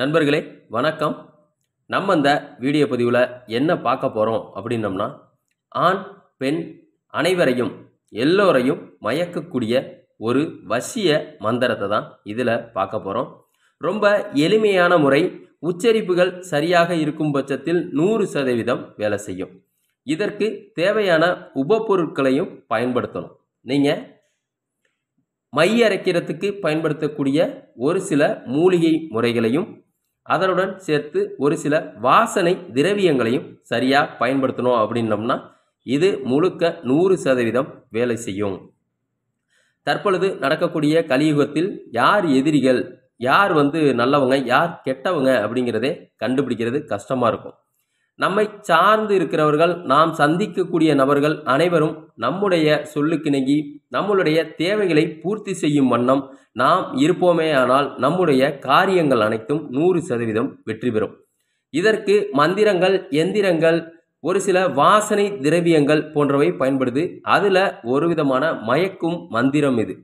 நண்பர்களே வணக்கம் நம்ம இந்த வீடியோ பதிவில் என்ன பார்க்க போகிறோம் அப்படின்னம்னா ஆண் பெண் அனைவரையும் எல்லோரையும் மயக்கக்கூடிய ஒரு வசிய மந்திரத்தை தான் இதில் பார்க்க போகிறோம் ரொம்ப எளிமையான முறை உச்சரிப்புகள் சரியாக இருக்கும் பட்சத்தில் நூறு சதவீதம் வேலை செய்யும் இதற்கு தேவையான உபப்பொருட்களையும் பயன்படுத்தணும் நீங்கள் மை அரைக்கிறதுக்கு பயன்படுத்தக்கூடிய ஒரு சில மூலிகை முறைகளையும் அதனுடன் சேர்த்து ஒரு சில வாசனை திரவியங்களையும் சரியாக பயன்படுத்தணும் அப்படின்னோம்னா இது முழுக்க நூறு சதவீதம் வேலை செய்யும் தற்பொழுது நடக்கக்கூடிய கலியுகத்தில் யார் எதிரிகள் யார் வந்து நல்லவங்க யார் கெட்டவங்க அப்படிங்கிறதே கண்டுபிடிக்கிறது கஷ்டமாக இருக்கும் நம்மை சார்ந்து இருக்கிறவர்கள் நாம் சந்திக்கக்கூடிய நபர்கள் அனைவரும் நம்முடைய சொல்லுக்கிணங்கி நம்மளுடைய தேவைகளை பூர்த்தி செய்யும் வண்ணம் நாம் இருப்போமே ஆனால் நம்முடைய காரியங்கள் அனைத்தும் நூறு சதவீதம் வெற்றி பெறும் இதற்கு மந்திரங்கள் எந்திரங்கள் ஒரு சில வாசனை திரவியங்கள் போன்றவை பயன்படுது அதில் ஒரு விதமான மயக்கும் மந்திரம் இது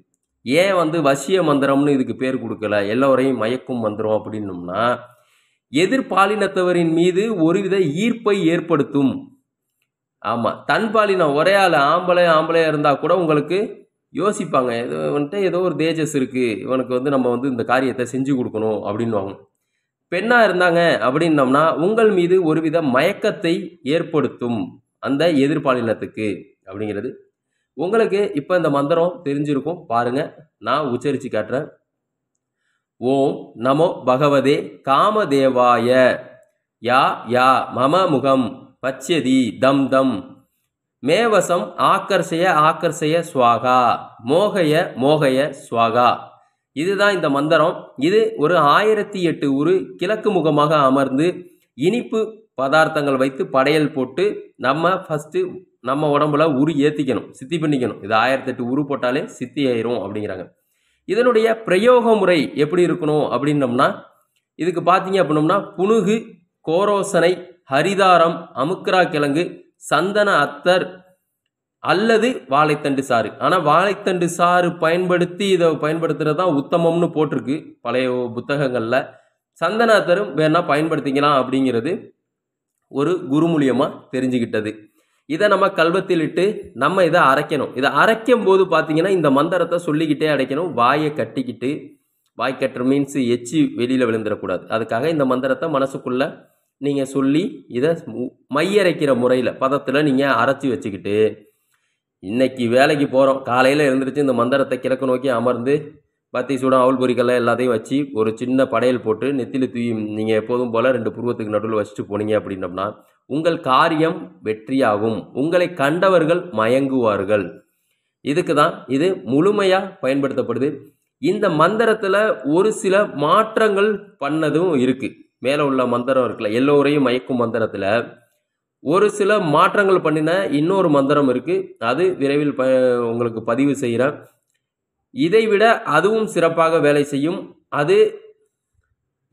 ஏன் வந்து வசிய மந்திரம்னு இதுக்கு பேர் கொடுக்கல எல்லோரையும் மயக்கும் மந்திரம் அப்படின்னோம்னா எதிர்பாலினத்தவரின் மீது ஒருவித ஈர்ப்பை ஏற்படுத்தும் ஆமாம் தன் பாலினம் ஒரே ஆள் ஆம்பளை ஆம்பளையாக இருந்தால் கூட உங்களுக்கு யோசிப்பாங்க இது வந்துட்டு ஏதோ ஒரு தேஜஸ் இருக்குது இவனுக்கு வந்து நம்ம வந்து இந்த காரியத்தை செஞ்சு கொடுக்கணும் அப்படின்வாங்க பெண்ணாக இருந்தாங்க அப்படின்னம்னா உங்கள் மீது ஒருவித மயக்கத்தை ஏற்படுத்தும் அந்த எதிர்பாலினத்துக்கு அப்படிங்கிறது உங்களுக்கு இப்போ இந்த மந்திரம் தெரிஞ்சிருக்கும் பாருங்கள் நான் உச்சரித்து காட்டுறேன் ஓம் நமோ பகவதே காமதேவாய யா யா மம முகம் பச்சதி தம் தம் மேவசம் ஆக்கர்ஷய ஆக்கர்ஷய ஸ்வாகா மோகய மோகய சுவாகா இதுதான் இந்த மந்திரம் இது ஒரு ஆயிரத்தி எட்டு உரு கிழக்கு முகமாக அமர்ந்து இனிப்பு பதார்த்தங்கள் வைத்து படையல் போட்டு நம்ம ஃபஸ்ட்டு நம்ம உடம்புல உரு ஏற்றிக்கணும் சித்தி பண்ணிக்கணும் இது ஆயிரத்தெட்டு உரு போட்டாலே சித்தி ஆயிரும் அப்படிங்கிறாங்க இதனுடைய பிரயோக முறை எப்படி இருக்கணும் அப்படின்னம்னா இதுக்கு பார்த்தீங்க அப்படின்னம்னா புனுகு கோரோசனை ஹரிதாரம் அமுக்ரா கிழங்கு சந்தன அத்தர் அல்லது வாழைத்தண்டு சாறு ஆனால் வாழைத்தண்டு சாறு பயன்படுத்தி இதை பயன்படுத்துகிறது தான் உத்தமம்னு போட்டிருக்கு பழைய புத்தகங்களில் சந்தன அத்தரும் வேணால் பயன்படுத்திக்கலாம் அப்படிங்கிறது ஒரு குருமூலியமாக தெரிஞ்சுக்கிட்டது இதை நம்ம கல்வத்தில் இட்டு நம்ம இதை அரைக்கணும் இதை அரைக்கும் போது பார்த்தீங்கன்னா இந்த மந்திரத்தை சொல்லிக்கிட்டே அடைக்கணும் வாயை கட்டிக்கிட்டு வாய் கட்டுற மீன்ஸ் எச்சி வெளியில் விழுந்துடக்கூடாது அதுக்காக இந்த மந்திரத்தை மனசுக்குள்ளே நீங்கள் சொல்லி இதை மையரைக்கிற முறையில் பதத்தில் நீங்கள் அரைச்சி வச்சுக்கிட்டு இன்றைக்கி வேலைக்கு போகிறோம் காலையில் எழுந்திரிச்சு இந்த மந்திரத்தை கிழக்கு நோக்கி அமர்ந்து பத்தி சூடம் அவள் பொறிக்கெல்லாம் எல்லாத்தையும் வச்சு ஒரு சின்ன படையல் போட்டு நெத்தியில் தூயும் நீங்கள் எப்போதும் போல் ரெண்டு புருவத்துக்கு நடுவில் வச்சுட்டு போனீங்க அப்படின்னம்னா உங்கள் காரியம் வெற்றியாகும் உங்களை கண்டவர்கள் மயங்குவார்கள் இதுக்கு தான் இது முழுமையாக பயன்படுத்தப்படுது இந்த மந்திரத்தில் ஒரு சில மாற்றங்கள் பண்ணதும் இருக்குது மேலே உள்ள மந்திரம் இருக்குல்ல எல்லோரையும் மயக்கும் மந்திரத்தில் ஒரு சில மாற்றங்கள் பண்ணின இன்னொரு மந்திரம் இருக்குது அது விரைவில் ப உங்களுக்கு பதிவு செய்கிறேன் இதைவிட அதுவும் சிறப்பாக வேலை செய்யும் அது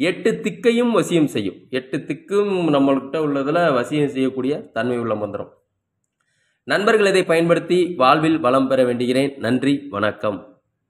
எட்டு திக்கையும் வசியம் செய்யும் எட்டு திக்கும் நம்மள்கிட்ட உள்ளதில் வசியம் செய்யக்கூடிய தன்மை உள்ள மந்திரம் நண்பர்கள் இதை பயன்படுத்தி வாழ்வில் வளம் பெற வேண்டுகிறேன் நன்றி வணக்கம்